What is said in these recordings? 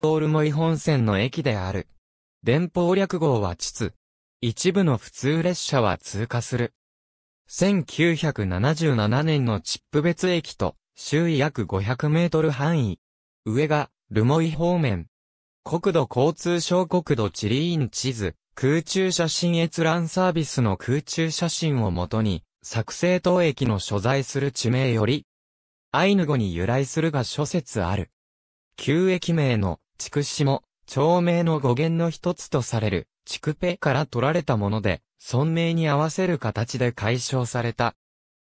ポールモイ本線の駅である。電報略号は秩。一部の普通列車は通過する。1977年のチップ別駅と、周囲約500メートル範囲。上が、ルモイ方面。国土交通省国土地理院地図、空中写真閲覧サービスの空中写真をもとに、作成当駅の所在する地名より、アイヌ語に由来するが諸説ある。旧駅名の筑紫も、町名の語源の一つとされる、筑ペから取られたもので、村名に合わせる形で解消された。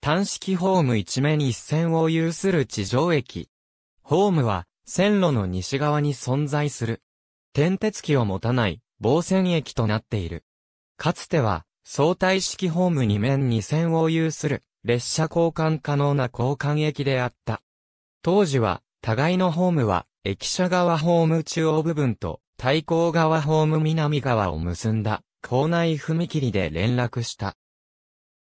単式ホーム一面一線を有する地上駅。ホームは、線路の西側に存在する。転鉄機を持たない、防線駅となっている。かつては、相対式ホーム二面二線を有する、列車交換可能な交換駅であった。当時は、互いのホームは、駅舎側ホーム中央部分と、対向側ホーム南側を結んだ、校内踏切で連絡した。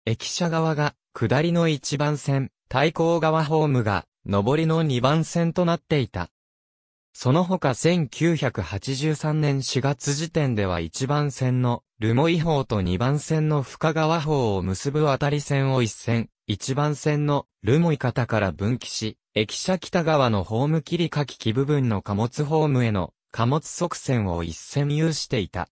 駅舎側が、下りの1番線、対向側ホームが、上りの2番線となっていた。その他1983年4月時点では1番線の留萌法と2番線の深川法を結ぶ渡り線を一線、1番線の留萌方から分岐し、駅舎北側のホーム切り欠き機部分の貨物ホームへの貨物側線を一線有していた。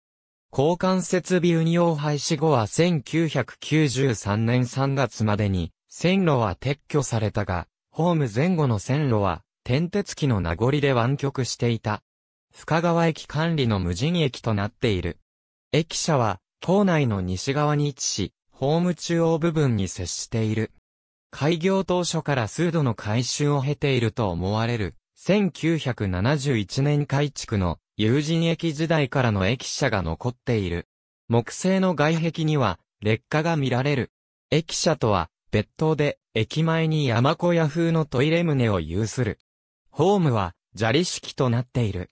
交換設備運用廃止後は1993年3月までに線路は撤去されたが、ホーム前後の線路は転鉄機の名残で湾曲していた。深川駅管理の無人駅となっている。駅舎は、島内の西側に位置し、ホーム中央部分に接している。開業当初から数度の改修を経ていると思われる、1971年改築の友人駅時代からの駅舎が残っている。木製の外壁には劣化が見られる。駅舎とは別棟で駅前に山小屋風のトイレ棟を有する。ホームは砂利式となっている。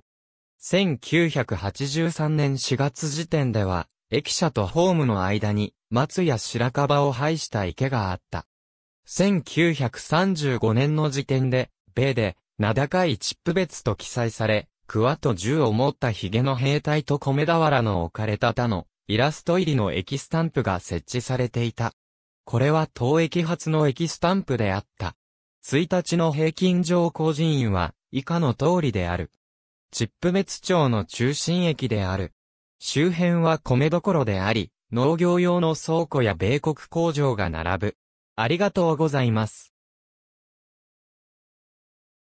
1983年4月時点では、駅舎とホームの間に松や白樺を排した池があった。1935年の時点で、米で、名高いチップ別と記載され、クワと銃を持ったヒゲの兵隊と米俵の置かれた他のイラスト入りの駅スタンプが設置されていた。これは当駅発の駅スタンプであった。1日の平均乗工人員は以下の通りである。チップ別町の中心駅である。周辺は米どころであり、農業用の倉庫や米国工場が並ぶ。ありがとうございます。